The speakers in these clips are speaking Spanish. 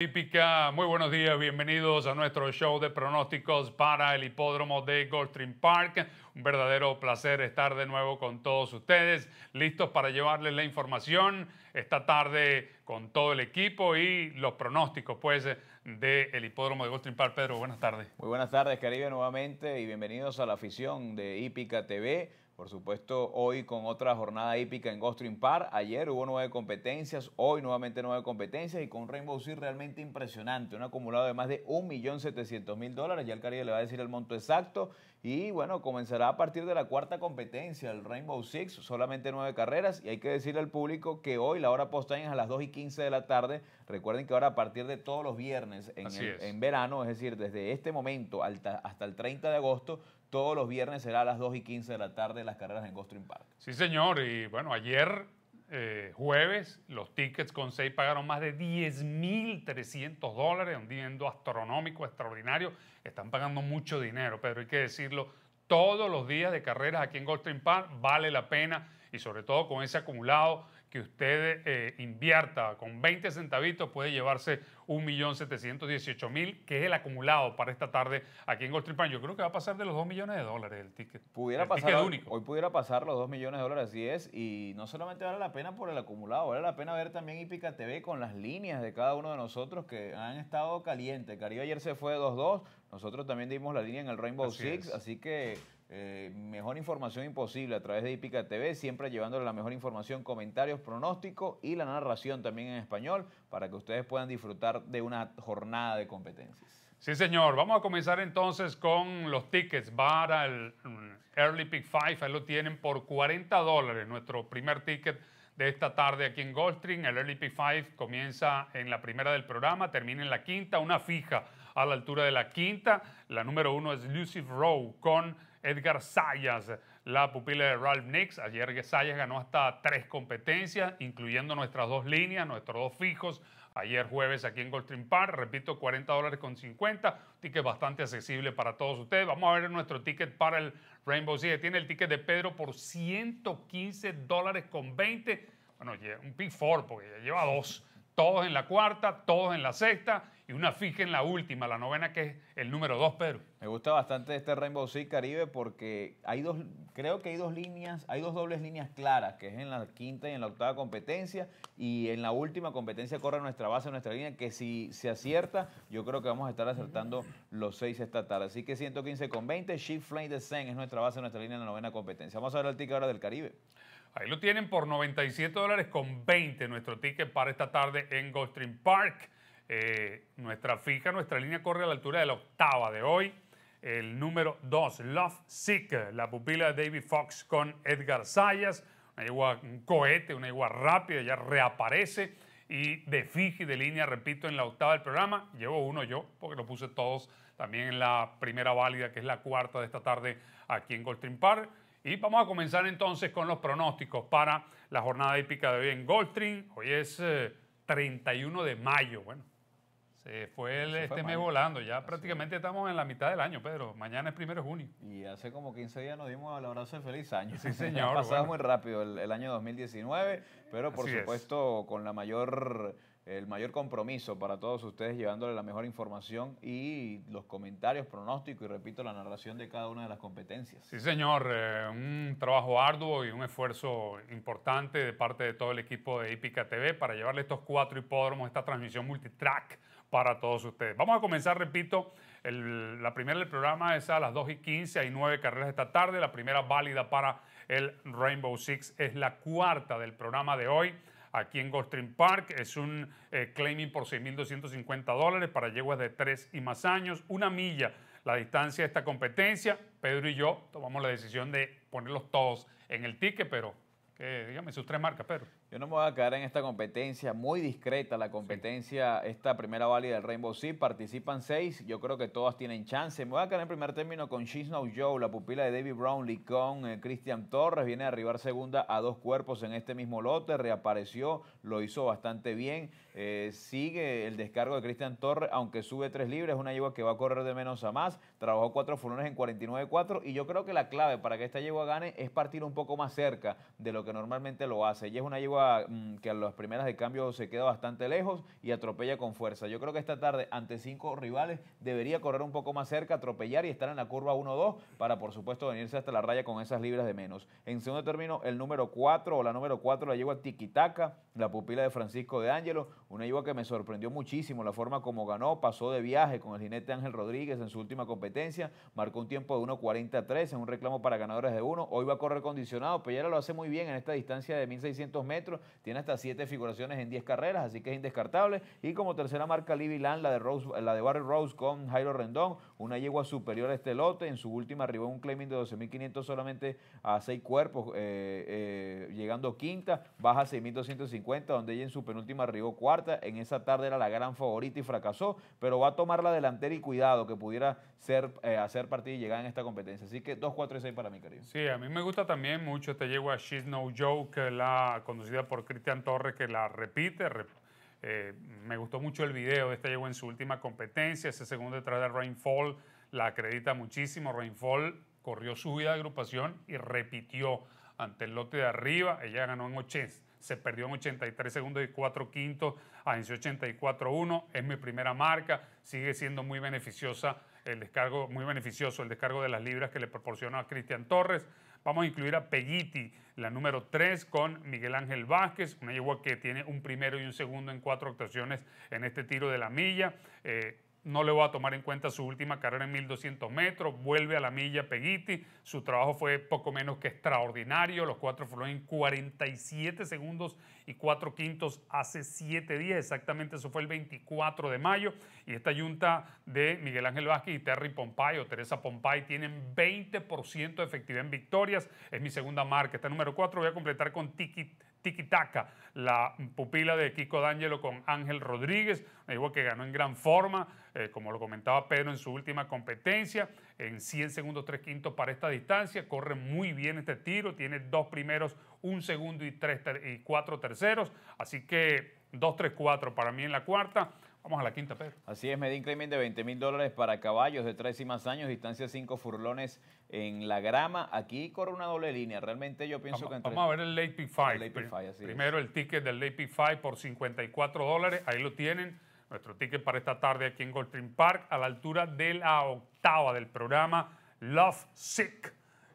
Típica, muy buenos días, bienvenidos a nuestro show de pronósticos para el hipódromo de Goldstream Park. Un verdadero placer estar de nuevo con todos ustedes, listos para llevarles la información esta tarde con todo el equipo y los pronósticos, pues, del el hipódromo de Goldstream Park. Pedro, buenas tardes. Muy buenas tardes, Caribe, nuevamente, y bienvenidos a la afición de Hípica TV por supuesto, hoy con otra jornada hípica en Ghost Park. Ayer hubo nueve competencias, hoy nuevamente nueve competencias y con Rainbow Sea realmente impresionante. Un acumulado de más de 1.700.000 dólares. Ya el Caribe le va a decir el monto exacto. Y bueno, comenzará a partir de la cuarta competencia, el Rainbow Six, solamente nueve carreras. Y hay que decirle al público que hoy la hora postaña es a las 2 y 15 de la tarde. Recuerden que ahora a partir de todos los viernes en, verano, es decir, desde este momento hasta el 30 de agosto, todos los viernes será a las 2 y 15 de la tarde las carreras en GoStream Park. Sí, señor. Y bueno, ayer eh, jueves, los tickets con seis pagaron más de 10.300 dólares, un dinero astronómico extraordinario. Están pagando mucho dinero, pero hay que decirlo, todos los días de carreras aquí en Goldstream Park vale la pena y sobre todo con ese acumulado que usted eh, invierta con 20 centavitos puede llevarse 1.718.000, que es el acumulado para esta tarde aquí en Goltripan. Yo creo que va a pasar de los 2 millones de dólares el ticket. Pudiera pasar, Hoy pudiera pasar los 2 millones de dólares, así es. Y no solamente vale la pena por el acumulado, vale la pena ver también IPICA TV con las líneas de cada uno de nosotros que han estado calientes. Caribe ayer se fue 2-2. Nosotros también dimos la línea en el Rainbow Six, así que eh, mejor información imposible a través de Ipica TV, siempre llevándole la mejor información, comentarios, pronósticos y la narración también en español para que ustedes puedan disfrutar de una jornada de competencias. Sí, señor. Vamos a comenzar entonces con los tickets para el mm, Early Pick 5. Ahí lo tienen por 40 dólares, nuestro primer ticket de esta tarde aquí en Goldstream. El Early Pick 5 comienza en la primera del programa, termina en la quinta, una fija a la altura de la quinta. La número uno es Lucy Row con Edgar Sayas, la pupila de Ralph Nix. Ayer Sayas ganó hasta tres competencias, incluyendo nuestras dos líneas, nuestros dos fijos. Ayer jueves aquí en Goldstream Park, repito, $40.50. con ticket bastante accesible para todos ustedes. Vamos a ver nuestro ticket para el Rainbow Six. Tiene el ticket de Pedro por $115.20. con Bueno, un pick four, porque ya lleva dos. Todos en la cuarta, todos en la sexta y una fija en la última, la novena que es el número dos Pedro. Me gusta bastante este Rainbow Six Caribe porque hay dos, creo que hay dos líneas, hay dos dobles líneas claras, que es en la quinta y en la octava competencia y en la última competencia corre nuestra base, nuestra línea, que si se acierta, yo creo que vamos a estar acertando los seis esta tarde. Así que 115 con 20, Shift Flame Descent es nuestra base, nuestra línea en la novena competencia. Vamos a ver el ticket ahora del Caribe. Ahí lo tienen por 97 dólares con 20 nuestro ticket para esta tarde en Goldstream Park. Eh, nuestra fija, nuestra línea corre a la altura de la octava de hoy. El número 2, Love Sick, la pupila de David Fox con Edgar Sayas. Una un cohete, una igual rápida, ya reaparece. Y de fija y de línea, repito, en la octava del programa. Llevo uno yo, porque lo puse todos también en la primera válida, que es la cuarta de esta tarde aquí en Goldstream Park. Y vamos a comenzar entonces con los pronósticos para la jornada épica de hoy en Goldstream. Hoy es 31 eh, de mayo. Bueno, se fue el este mes volando, ya prácticamente estamos en la mitad del año, Pedro. Mañana es primero de junio. Y hace como 15 días nos dimos el abrazo de feliz año. Sí, señor. ha pasado muy rápido el, año 2019, pero por supuesto con la mayor el mayor compromiso para todos ustedes, llevándole la mejor información y los comentarios, pronósticos y, repito, la narración de cada una de las competencias. Sí, señor, eh, un trabajo arduo y un esfuerzo importante de parte de todo el equipo de Hípica TV para llevarle estos cuatro hipódromos, esta transmisión multitrack para todos ustedes. Vamos a comenzar, repito, la primera del programa es a las 2 y 15, hay nueve carreras esta tarde, la primera válida para el Rainbow Six es la cuarta del programa de hoy aquí en Goldstream Park. Es un eh, claiming por 6.250 dólares para yeguas de 3 y más años, una milla la distancia de esta competencia. Pedro y yo tomamos la decisión de ponerlos todos en el ticket, pero que eh, dígame sus tres marcas, Pedro. Yo no me voy a caer en esta competencia, muy discreta la competencia, esta primera válida del Rainbow Six, participan seis, yo creo que todas tienen chance. Me voy a caer en primer término con She's No Joe, la pupila de David Brown, con eh, Christian Torres, viene a arribar segunda a dos cuerpos en este mismo lote, reapareció, lo hizo bastante bien, eh, sigue el descargo de Christian Torres, aunque sube tres libres, una yegua que va a correr de menos a más, trabajó cuatro furones en 49-4 y yo creo que la clave para que esta yegua gane es partir un poco más cerca de lo que normalmente lo hace. Ella es una yegua Mm, que a las primeras de cambio se queda bastante lejos y atropella con fuerza. Yo creo que esta tarde, ante cinco rivales, debería correr un poco más cerca, atropellar y estar en la curva 1-2 para, por supuesto, venirse hasta la raya con esas libras de menos. En segundo término, el número 4 o la número 4 la a Tiquitaca, la pupila de Francisco de Ángelo, una yegua que me sorprendió muchísimo la forma como ganó, pasó de viaje con el jinete Ángel Rodríguez en su última competencia, marcó un tiempo de 1.43 en un reclamo para ganadores de 1, hoy va a correr condicionado, ya lo hace muy bien en esta distancia de 1.600 metros, tiene hasta siete figuraciones en 10 carreras, así que es indescartable. Y como tercera marca, Libby Land, la de, Rose, la de Barry Rose con Jairo Rendón, una yegua superior a este lote. En su última arribó un claiming de 12.500 solamente a seis cuerpos, eh, eh, llegando quinta, baja a 6.250, donde ella en su penúltima arribó cuarta. En esa tarde era la gran favorita y fracasó, pero va a tomar la delantera y cuidado que pudiera ser, eh, hacer partido y llegar en esta competencia. Así que 2, 4 y 6 para mi querido. Sí, a mí me gusta también mucho esta yegua She's No Joke, la conducida por Cristian Torres, que la repite eh, me gustó mucho el video, esta llegó en su última competencia, ese segundo detrás de Rainfall la acredita muchísimo, Rainfall corrió su vida de agrupación y repitió ante el lote de arriba, ella ganó en 80, se perdió en 83 segundos y 4 quintos, a 84-1, es mi primera marca, sigue siendo muy beneficiosa el descargo, muy beneficioso el descargo de las libras que le proporcionó a Cristian Torres. Vamos a incluir a Peguiti, la número 3 con Miguel Ángel Vázquez, una yegua que tiene un primero y un segundo en cuatro actuaciones en este tiro de la milla. Eh, no le voy a tomar en cuenta su última carrera en 1200 metros, vuelve a la milla Peguiti, su trabajo fue poco menos que extraordinario, los cuatro fueron en 47 segundos y cuatro quintos hace siete días, exactamente eso fue el 24 de mayo, y esta junta de Miguel Ángel Vázquez y Terry Pompay o Teresa Pompay tienen 20% de efectividad en victorias, es mi segunda marca, está número 4, voy a completar con Tiki. Tiki-taka, la pupila de Kiko D'Angelo con Ángel Rodríguez, me dijo que ganó en gran forma, eh, como lo comentaba Pedro en su última competencia, en 100 segundos 3 quintos para esta distancia, corre muy bien este tiro, tiene dos primeros, un segundo y, tres y cuatro terceros, así que 2-3-4 para mí en la cuarta. Vamos a la quinta, Pedro. Así es, Medin Claiming de 20 mil dólares para caballos de tres y más años, distancia 5 furlones en la grama. Aquí corre una doble línea. Realmente yo pienso que Vamos a ver el Late Pick 5. Eh, primero el ticket del Late Pick 5 por 54 dólares. Ahí lo tienen. Nuestro ticket para esta tarde aquí en Goldstream Park a la altura de la octava del programa Love Sick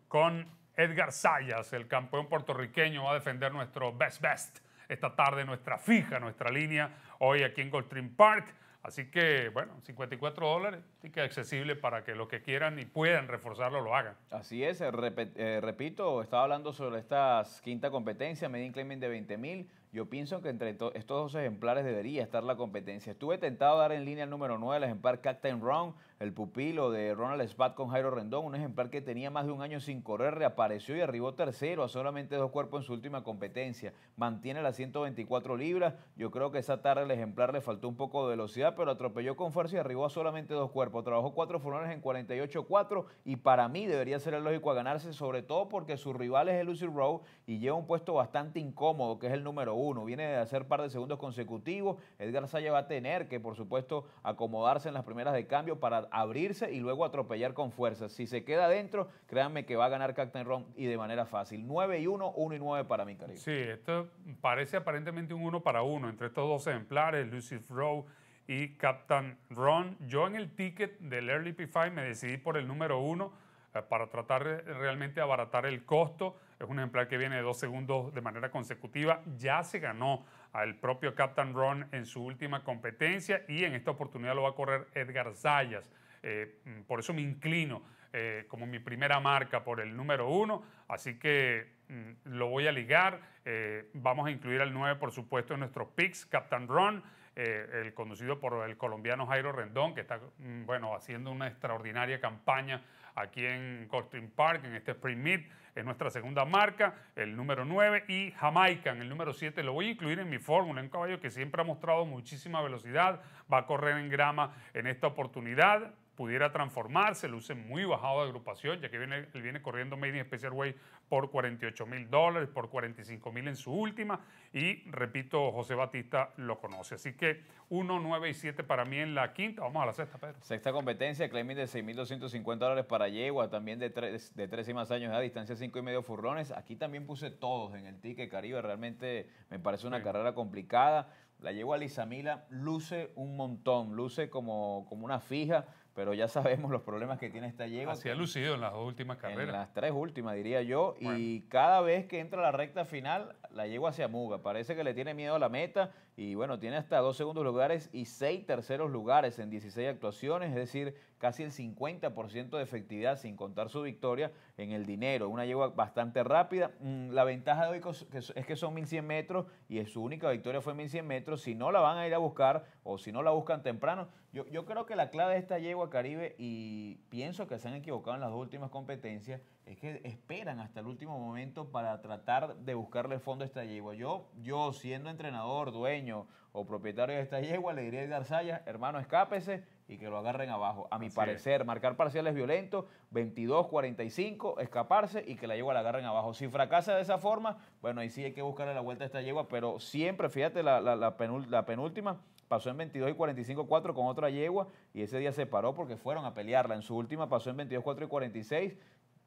con Edgar Sayas, el campeón puertorriqueño, va a defender nuestro best best esta tarde, nuestra fija, nuestra línea hoy aquí en Goldstream Park. Así que, bueno, 54 dólares, ticket accesible para que los que quieran y puedan reforzarlo lo hagan. Así es, eh, eh, repito, estaba hablando sobre esta quinta competencia, Medin Claiming de 20 mil, yo pienso que entre estos dos ejemplares debería estar la competencia. Estuve tentado a dar en línea el número 9, el ejemplar Captain Ron, el pupilo de Ronald Spat con Jairo Rendón, un ejemplar que tenía más de un año sin correr, reapareció y arribó tercero a solamente dos cuerpos en su última competencia. Mantiene las 124 libras. Yo creo que esa tarde el ejemplar le faltó un poco de velocidad, pero atropelló con fuerza y arribó a solamente dos cuerpos. Trabajó cuatro furones en 48-4 y para mí debería ser el lógico a ganarse, sobre todo porque su rival es el Lucy Rowe y lleva un puesto bastante incómodo, que es el número 1. Viene de hacer par de segundos consecutivos. Edgar Salle va a tener que, por supuesto, acomodarse en las primeras de cambio para abrirse y luego atropellar con fuerza. Si se queda adentro, créanme que va a ganar Captain Ron y de manera fácil. 9 y 1, 1 y 9 para mi cariño. Sí, esto parece aparentemente un 1 para 1 entre estos dos ejemplares, Lucifer Rowe y Captain Ron. Yo en el ticket del Early P5 me decidí por el número 1 eh, para tratar realmente abaratar el costo. Es un ejemplar que viene de dos segundos de manera consecutiva. Ya se ganó al propio Captain Ron en su última competencia y en esta oportunidad lo va a correr Edgar Zayas. Eh, mm, por eso me inclino eh, como mi primera marca por el número uno. Así que mm, lo voy a ligar. Eh, vamos a incluir al 9, por supuesto, en nuestros picks. Captain Ron, el conducido por el colombiano Jairo Rendón, que está mm, bueno, haciendo una extraordinaria campaña aquí en Goldstream Park, en este Spring Meet, es nuestra segunda marca, el número 9, y Jamaica, en el número 7. Lo voy a incluir en mi fórmula, un caballo que siempre ha mostrado muchísima velocidad, va a correr en grama en esta oportunidad pudiera transformarse, luce muy bajado de agrupación, ya que viene, viene corriendo Made in Special Way por 48 mil dólares, por 45 mil en su última, y repito, José Batista lo conoce. Así que 1, 9 y 7 para mí en la quinta, vamos a la sexta, Pedro. Sexta competencia, claiming de 6.250 dólares para Yegua, también de 3 de y más años a distancia 5 y medio furrones. Aquí también puse todos en el ticket Caribe, realmente me parece una carrera complicada. La Yegua Lizamila luce un montón, luce como, como una fija pero ya sabemos los problemas que tiene esta yegua. Así ha lucido en las dos últimas carreras. En las tres últimas, diría yo. Y cada vez que entra a la recta final, la yegua se amuga. Parece que le tiene miedo a la meta. Y bueno, tiene hasta dos segundos lugares y seis terceros lugares en 16 actuaciones. Es decir, casi el 50% de efectividad, sin contar su victoria en el dinero. Una yegua bastante rápida. Mm, la ventaja de hoy es que son 1100 metros y su única victoria fue 1100 metros. Si no la van a ir a buscar o si no la buscan temprano, yo, creo que la clave de esta yegua Caribe, y pienso que se han equivocado en las dos últimas competencias, es que esperan hasta el último momento para tratar de buscarle el fondo a esta yegua. Yo, yo siendo entrenador, dueño o propietario de esta yegua, le diría a Garzaya, hermano, escápese y que lo agarren abajo. A mi parecer, marcar parciales violentos, 22-45, escaparse y que la yegua la agarren abajo. Si fracasa de esa forma, bueno, ahí sí hay que buscarle la vuelta a esta yegua, pero siempre, fíjate, la, la, la, penúltima pasó en 22 y 45-4 con otra yegua y ese día se paró porque fueron a pelearla. En su última pasó en 22-4 y 46,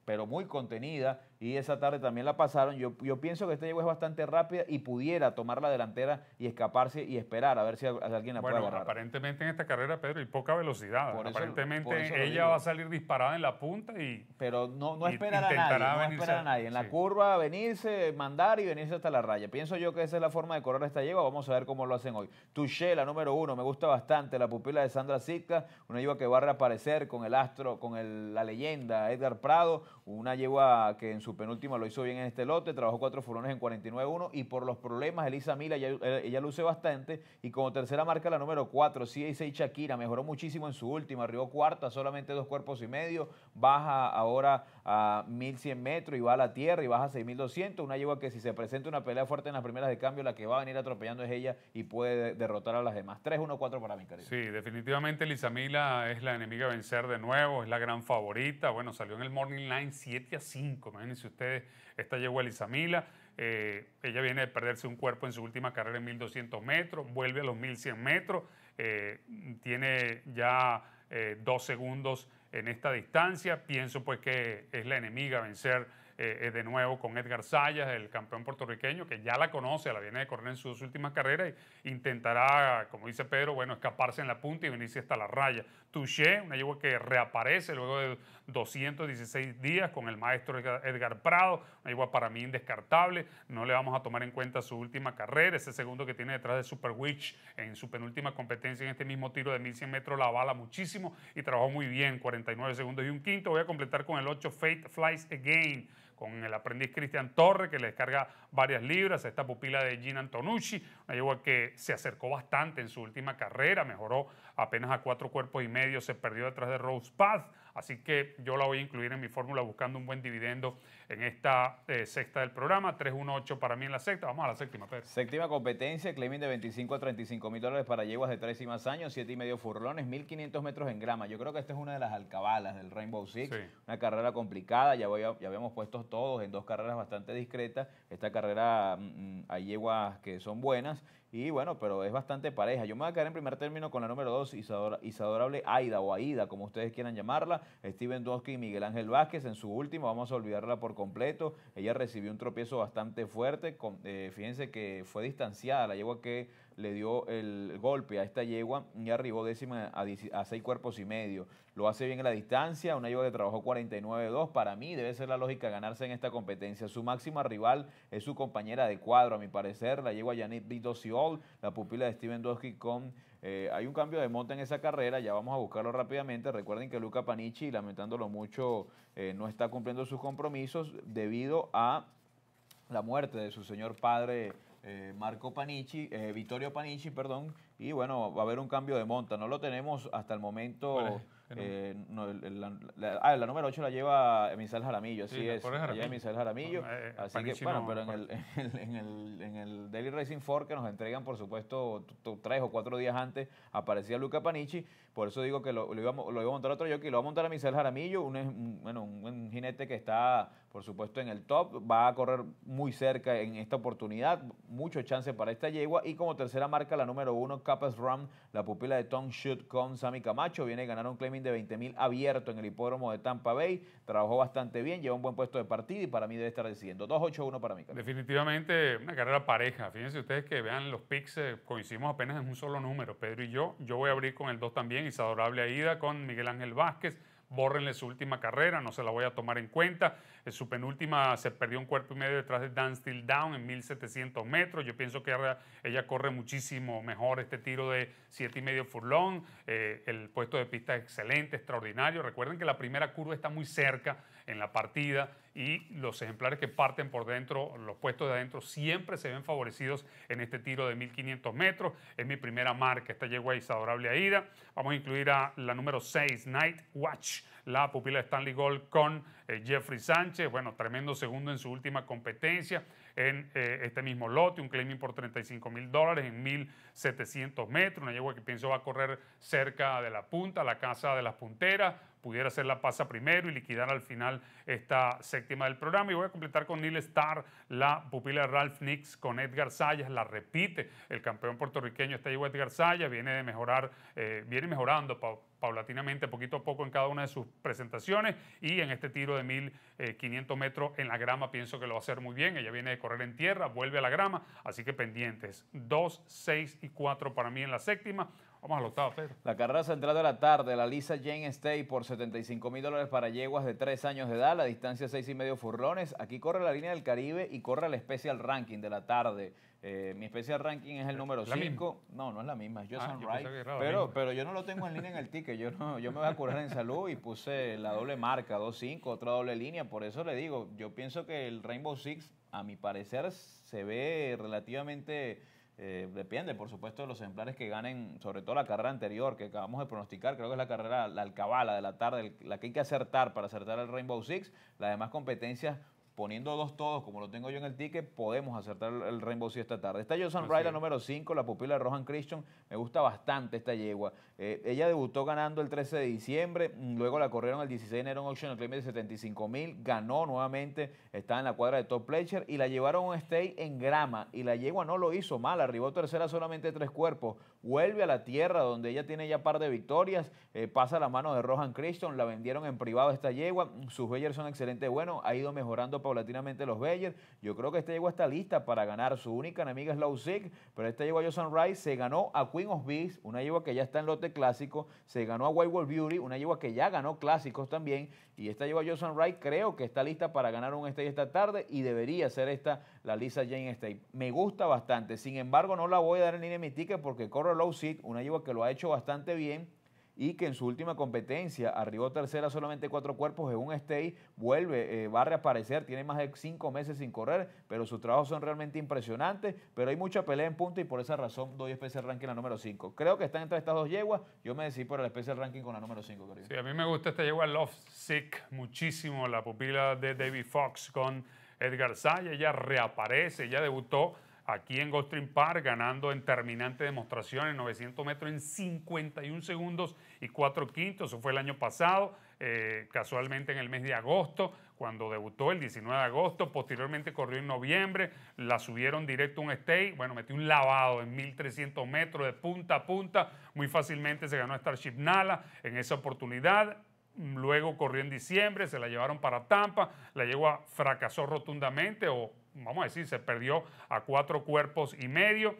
pero muy contenida y esa tarde también la pasaron. Yo, pienso que esta yegua es bastante rápida y pudiera tomar la delantera y escaparse y esperar a ver si alguien la puede agarrar. aparentemente en esta carrera, Pedro, y poca velocidad. aparentemente ella va a salir disparada en la punta y... Pero no, no a nadie, no esperará nadie. En la curva venirse, mandar y venirse hasta la raya. Pienso yo que esa es la forma de correr esta yegua. Vamos a ver cómo lo hacen hoy. Touché, la número uno, me gusta bastante. La pupila de Sandra Sica, una yegua que va a reaparecer con el astro, con el, la leyenda Edgar Prado una yegua que en su penúltima lo hizo bien en este lote, trabajó cuatro furones en 49-1 y por los problemas Elisa Mila, ella, lo luce bastante y como tercera marca la número 4, si Shakira, mejoró muchísimo en su última, arribó cuarta, solamente dos cuerpos y medio, baja ahora a 1100 metros y va a la tierra y baja a 6200. Una yegua que si se presenta una pelea fuerte en las primeras de cambio, la que va a venir atropellando es ella y puede derrotar a las demás. 3-1-4 para mi querido. Sí, definitivamente Lisamila es la enemiga a vencer de nuevo, es la gran favorita. Bueno, salió en el Morning Line 7 a 5. Imagínense ustedes, esta yegua Lizamila. Eh, ella viene de perderse un cuerpo en su última carrera en 1200 metros, vuelve a los 1100 metros, eh, tiene ya eh, dos segundos en esta distancia. Pienso pues que es la enemiga vencer eh, eh, de nuevo con Edgar Sayas, el campeón puertorriqueño, que ya la conoce, la viene de correr en sus últimas carreras e intentará, como dice Pedro, bueno, escaparse en la punta y venirse hasta la raya. Touché, una yegua que reaparece luego de 216 días con el maestro Edgar Prado, una yegua para mí indescartable, no le vamos a tomar en cuenta su última carrera, ese segundo que tiene detrás de Super Witch en su penúltima competencia en este mismo tiro de 1100 metros, la bala muchísimo y trabajó muy bien, 49 segundos y un quinto, voy a completar con el 8 Fate Flies Again con el aprendiz Cristian Torre, que le descarga varias libras, esta pupila de Gina Antonucci, una yegua que se acercó bastante en su última carrera, mejoró apenas a cuatro cuerpos y medio, se perdió detrás de Rose Path Así que yo la voy a incluir en mi fórmula buscando un buen dividendo en esta eh, sexta del programa. 318 para mí en la sexta. Vamos a la séptima, Pedro. Séptima competencia, claiming de 25 a 35 mil dólares para yeguas de tres y más años, siete y medio furlones, 1500 metros en grama. Yo creo que esta es una de las alcabalas del Rainbow Six. Una carrera complicada. Ya, voy ya habíamos puesto todos en dos carreras bastante discretas. Esta carrera mm, mm, hay yeguas que son buenas y bueno, pero es bastante pareja. Yo me voy a quedar en primer término con la número 2, Isadora, Isadorable Aida o Aida, como ustedes quieran llamarla. Steven Dosky y Miguel Ángel Vázquez en su último, vamos a olvidarla por completo. Ella recibió un tropiezo bastante fuerte. Con, eh, fíjense que fue distanciada, la a que le dio el golpe a esta yegua y arribó décima a, seis cuerpos y medio. Lo hace bien en la distancia, una yegua que trabajó 49-2. Para mí debe ser la lógica ganarse en esta competencia. Su máxima rival es su compañera de cuadro, a mi parecer, la yegua Janet Bidosiol, la pupila de Steven Dosky con eh, hay un cambio de monta en esa carrera, ya vamos a buscarlo rápidamente. Recuerden que Luca Panichi, lamentándolo mucho, eh, no está cumpliendo sus compromisos debido a la muerte de su señor padre eh, Marco Panici, eh, Vittorio Panici, perdón, y bueno, va a haber un cambio de monta. No lo tenemos hasta el momento eh, ah, la, número 8 la lleva Emisal Jaramillo, así es. Emisal Jaramillo. Eh, así que, bueno, pero en el, en, el, Daily Racing 4 que nos entregan, por supuesto, tres o cuatro días antes, aparecía Luca Panichi. Por eso digo que lo, iba, a montar otro jockey, lo va a montar Emisal Jaramillo, un, un, jinete que está, por supuesto, en el top, va a correr muy cerca en esta oportunidad, mucho chance para esta yegua. Y como tercera marca, la número 1, Capas Ram, la pupila de Tom Shoot con Sammy Camacho, viene a ganar un claim de de 20.000 abierto en el hipódromo de Tampa Bay. Trabajó bastante bien, lleva un buen puesto de partido y para mí debe estar decidiendo. 2-8-1 para mí. Definitivamente una carrera pareja. Fíjense ustedes que vean los picks, eh, coincidimos apenas en un solo número, Pedro y yo. Yo voy a abrir con el 2 también, Isadorable ida con Miguel Ángel Vázquez bórrenle su última carrera, no se la voy a tomar en cuenta. En eh, su penúltima se perdió un cuerpo y medio detrás de Dan Still Down en 1700 metros. Yo pienso que ella, ella corre muchísimo mejor este tiro de 7 y medio furlón. Eh, el puesto de pista es excelente, extraordinario. Recuerden que la primera curva está muy cerca en la partida y los ejemplares que parten por dentro, los puestos de adentro, siempre se ven favorecidos en este tiro de 1500 metros. Es mi primera marca, esta yegua es adorable ida. Vamos a incluir a la número 6, Night Watch, la pupila de Stanley Gold con eh, Jeffrey Sánchez. Bueno, tremendo segundo en su última competencia en eh, este mismo lote, un claiming por 35 mil dólares en 1700 metros, una yegua que pienso va a correr cerca de la punta, la casa de las punteras pudiera hacer la pasa primero y liquidar al final esta séptima del programa. Y voy a completar con Neil Starr, la pupila de Ralph Nix, con Edgar Sayas, la repite el campeón puertorriqueño, está ahí Edgar Sayas, viene de mejorar, eh, viene mejorando, paulatinamente, poquito a poco en cada una de sus presentaciones y en este tiro de 1500 eh, metros en la grama pienso que lo va a hacer muy bien. Ella viene de correr en tierra, vuelve a la grama, así que pendientes. 2, 6 y 4 para mí en la séptima. Vamos al La carrera central de la tarde, la Lisa Jane State por 75 mil dólares para yeguas de 3 años de edad, la distancia 6 y medio furlones. Aquí corre la línea del Caribe y corre el Special Ranking de la tarde. Eh, mi Special Ranking es el número 5. No, no es la misma, es ah, Pero, pero yo no lo tengo en línea en el ticket. Yo, yo me voy a curar en salud y puse la doble marca, 2-5, otra doble línea. Por eso le digo, yo pienso que el Rainbow Six, a mi parecer, se ve relativamente eh, depende, por supuesto, de los ejemplares que ganen, sobre todo la carrera anterior que acabamos de pronosticar, creo que es la carrera, la alcabala de la tarde, la que hay que acertar para acertar el Rainbow Six. Las demás competencias poniendo dos todos, como lo tengo yo en el ticket, podemos acertar el Rainbow Si esta tarde. Está Joseph Ryder, número 5, la pupila de Rohan Christian. Me gusta bastante esta yegua. Eh, ella debutó ganando el 13 de diciembre, mm, luego la corrieron el 16 de enero en auction, el claim de 75 mil, ganó nuevamente, está en la cuadra de Top Pleasure, y la llevaron a un stay en grama. Y la yegua no lo hizo mal, arribó tercera solamente tres cuerpos vuelve a la tierra donde ella tiene ya par de victorias, eh, pasa la mano de Rohan Christian, la vendieron en privado esta yegua, sus Bellers son excelentes, bueno, ha ido mejorando paulatinamente los Bellers, yo creo que esta yegua está lista para ganar, su única enemiga es Lausig. pero esta yegua Josan Rice se ganó a Queen of Beasts, una yegua que ya está en lote clásico, se ganó a White World Beauty, una yegua que ya ganó clásicos también, y esta yegua Josan Rice creo que está lista para ganar un estadio esta tarde y debería ser esta la Lisa Jane State. Me gusta bastante, sin embargo no la voy a dar en línea de mi ticket porque corre low seat, una yegua que lo ha hecho bastante bien y que en su última competencia arribó tercera solamente cuatro cuerpos en un stay, vuelve, eh, va a reaparecer, tiene más de cinco meses sin correr, pero sus trabajos son realmente impresionantes, pero hay mucha pelea en punto y por esa razón doy especial ranking a la número 5. Creo que está entre estas dos yeguas, yo me decidí por el especial ranking con la número 5. Sí, a mí me gusta esta yegua Love Sick muchísimo, la pupila de David Fox con... Edgar Salla, ella reaparece, ya debutó aquí en Goldstream Park ganando en terminante demostración en 900 metros en 51 segundos y 4 quintos, eso fue el año pasado, eh, casualmente en el mes de agosto, cuando debutó el 19 de agosto, posteriormente corrió en noviembre, la subieron directo a un stay, bueno, metió un lavado en 1300 metros de punta a punta, muy fácilmente se ganó Starship Nala en esa oportunidad, luego corrió en diciembre, se la llevaron para Tampa, la yegua fracasó rotundamente o vamos a decir, se perdió a cuatro cuerpos y medio,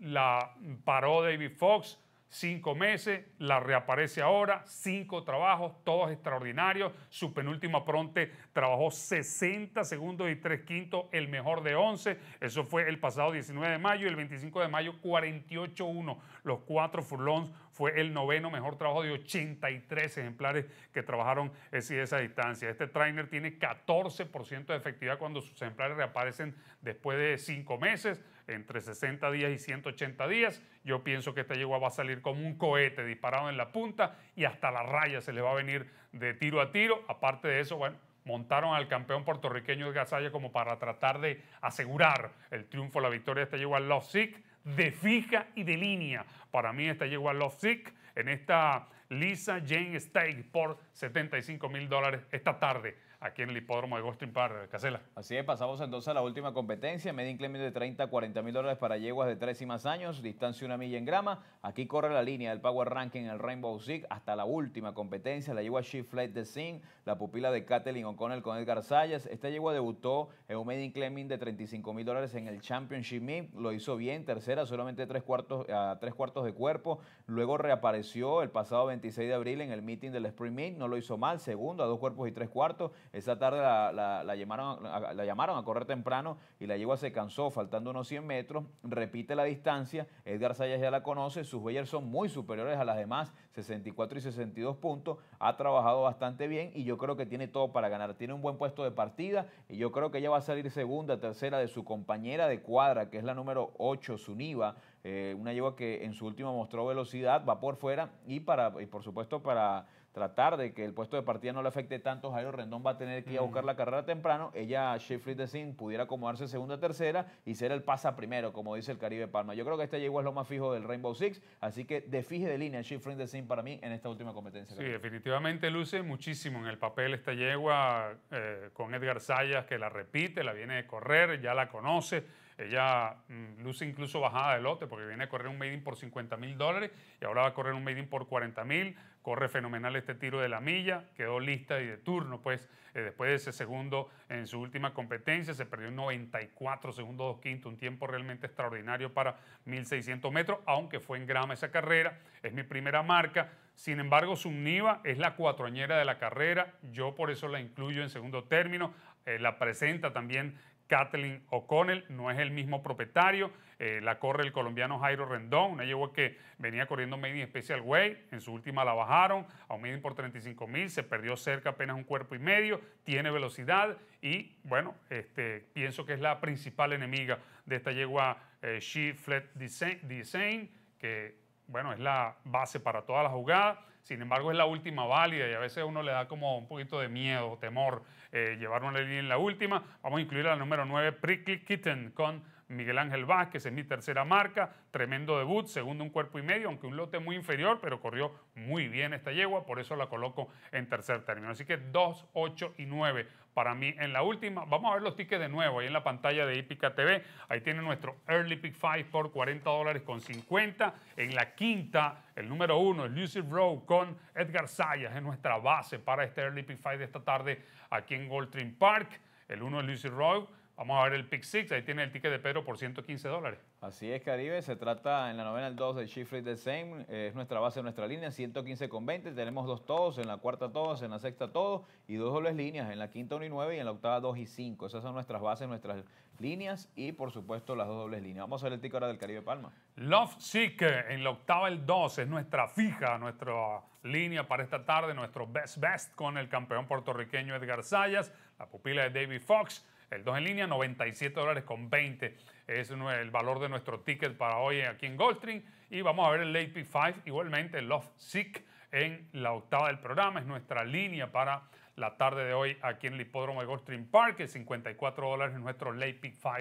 la paró David Fox, cinco meses, la reaparece ahora, cinco trabajos, todos extraordinarios. Su penúltima pronte trabajó 60 segundos y tres quintos, el mejor de 11. Eso fue el pasado 19 de mayo y el 25 de mayo 48-1. Los cuatro furlongs fue el noveno mejor trabajo de 83 ejemplares que trabajaron esa distancia. Este trainer tiene 14% de efectividad cuando sus ejemplares reaparecen después de cinco meses entre 60 días y 180 días. Yo pienso que esta yegua va a salir como un cohete disparado en la punta y hasta la raya se le va a venir de tiro a tiro. Aparte de eso, bueno, montaron al campeón puertorriqueño de Gasalla como para tratar de asegurar el triunfo, la victoria de esta yegua Love Sick de fija y de línea. Para mí esta yegua Love Sick en esta Lisa Jane Steig por 75 mil dólares esta tarde aquí en el hipódromo de Gostin Park, Casela. Así es, pasamos entonces a la última competencia. in Clemming de 30 a 40 mil dólares para yeguas de 3 y más años, distancia una milla en grama. Aquí corre la línea del Power Ranking en el Rainbow Six hasta la última competencia. La yegua She Flight the Sing, la pupila de Kathleen O'Connell con Edgar Sayas. Esta yegua debutó en un in Clemming de 35 mil dólares en el Championship Meet. Lo hizo bien, tercera, solamente tres cuartos, a tres cuartos de cuerpo. Luego reapareció el pasado 20 26 de abril en el meeting del Spring Meet, no lo hizo mal, segundo a dos cuerpos y tres cuartos. Esa tarde la, llamaron, la, llamaron a correr temprano y la yegua se cansó, faltando unos 100 metros, repite la distancia, Edgar Sayas ya la conoce, sus huellas son muy superiores a las demás, 64 y 62 puntos, ha trabajado bastante bien y yo creo que tiene todo para ganar, tiene un buen puesto de partida y yo creo que ella va a salir segunda, tercera de su compañera de cuadra, que es la número 8, Suniva, eh, una yegua que en su última mostró velocidad, va por fuera y, para, y por supuesto para tratar de que el puesto de partida no le afecte tanto, Jairo Rendón va a tener que ir a buscar la carrera temprano, ella, Sheffield de Sin, pudiera acomodarse segunda, tercera y ser el pasa primero, como dice el Caribe Palma. Yo creo que esta yegua es lo más fijo del Rainbow Six, así que de fije de línea Sheffield de Sin para mí en esta última competencia. Sí, definitivamente luce muchísimo en el papel esta yegua eh, con Edgar Sayas, que la repite, la viene de correr, ya la conoce ella mm, luce incluso bajada de lote porque viene a correr un maiden por 50 mil dólares y ahora va a correr un maiden por 40 mil. Corre fenomenal este tiro de la milla, quedó lista y de turno, pues eh, después de ese segundo en su última competencia, se perdió 94 segundos, dos quintos, un tiempo realmente extraordinario para 1600 metros, aunque fue en grama esa carrera, es mi primera marca. Sin embargo, Sumniva es la cuatroñera de la carrera, yo por eso la incluyo en segundo término, eh, la presenta también Kathleen O'Connell, no es el mismo propietario, eh, la corre el colombiano Jairo Rendón, una yegua que venía corriendo Made Special Way, en su última la bajaron a un Made por 35 mil, se perdió cerca apenas un cuerpo y medio, tiene velocidad y bueno, este, pienso que es la principal enemiga de esta yegua eh, She Fled Design, que bueno, es la base para todas las jugadas sin embargo, es la última válida y a veces uno le da como un poquito de miedo, temor eh, llevar una línea en la última. Vamos a incluir a la número 9, Prickly Kitten, con Miguel Ángel Vázquez es mi tercera marca, tremendo debut, segundo un cuerpo y medio, aunque un lote muy inferior, pero corrió muy bien esta yegua, por eso la coloco en tercer término. Así que 2, 8 y 9 para mí en la última. Vamos a ver los tickets de nuevo ahí en la pantalla de Ipica TV. Ahí tiene nuestro Early Pick 5 por 40 dólares con 50. En la quinta, el número uno, Lucy Rowe con Edgar Sayas. Es nuestra base para este Early Pick 5 de esta tarde aquí en Trim Park. El uno es Lucy Rowe. Vamos a ver el pick six. Ahí tiene el ticket de Pedro por 115 dólares. Así es, Caribe. Se trata en la novena el 2 de Chief the Same. Eh, es nuestra base, nuestra línea. 115 con 20. Tenemos dos todos. En la cuarta todos. En la sexta todos. Y dos dobles líneas. En la quinta 1 y 9. Y en la octava 2 y 5. Esas son nuestras bases, nuestras líneas. Y por supuesto las dos dobles líneas. Vamos a ver el ticket ahora del Caribe Palma. Love six En la octava el 2. Es nuestra fija, nuestra línea para esta tarde. Nuestro best best con el campeón puertorriqueño Edgar Sayas. La pupila de David Fox. El 2 en línea, 97 dólares con 20 es el valor de nuestro ticket para hoy aquí en Goldstream. Y vamos a ver el Late Pick 5 igualmente el Love Sick en la octava del programa. Es nuestra línea para la tarde de hoy aquí en el hipódromo de Goldstream Park. El 54 dólares es nuestro Late Pick 5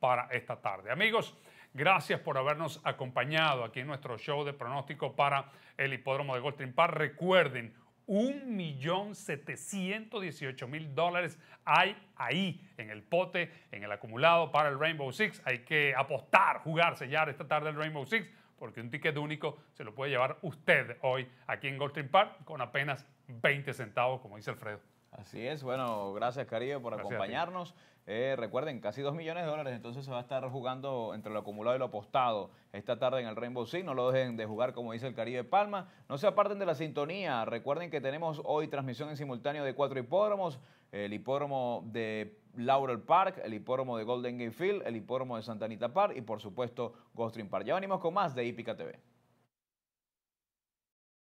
para esta tarde. Amigos, gracias por habernos acompañado aquí en nuestro show de pronóstico para el hipódromo de Goldstream Park. Recuerden, 1.718.000 dólares hay ahí en el pote, en el acumulado para el Rainbow Six. Hay que apostar, jugar, sellar esta tarde el Rainbow Six, porque un ticket único se lo puede llevar usted hoy aquí en Goldstream Park con apenas 20 centavos, como dice Alfredo. Así es, bueno, gracias cariño por acompañarnos. Eh, recuerden, casi 2 millones de dólares, entonces se va a estar jugando entre lo acumulado y lo apostado esta tarde en el Rainbow Six. No lo dejen de jugar, como dice el Caribe Palma. No se aparten de la sintonía. Recuerden que tenemos hoy transmisión en simultáneo de cuatro hipódromos. El hipódromo de Laurel Park, el hipódromo de Golden Gate Field, el hipódromo de Santa Anita Park y, por supuesto, Gulfstream Park. Ya venimos con más de Hípica TV.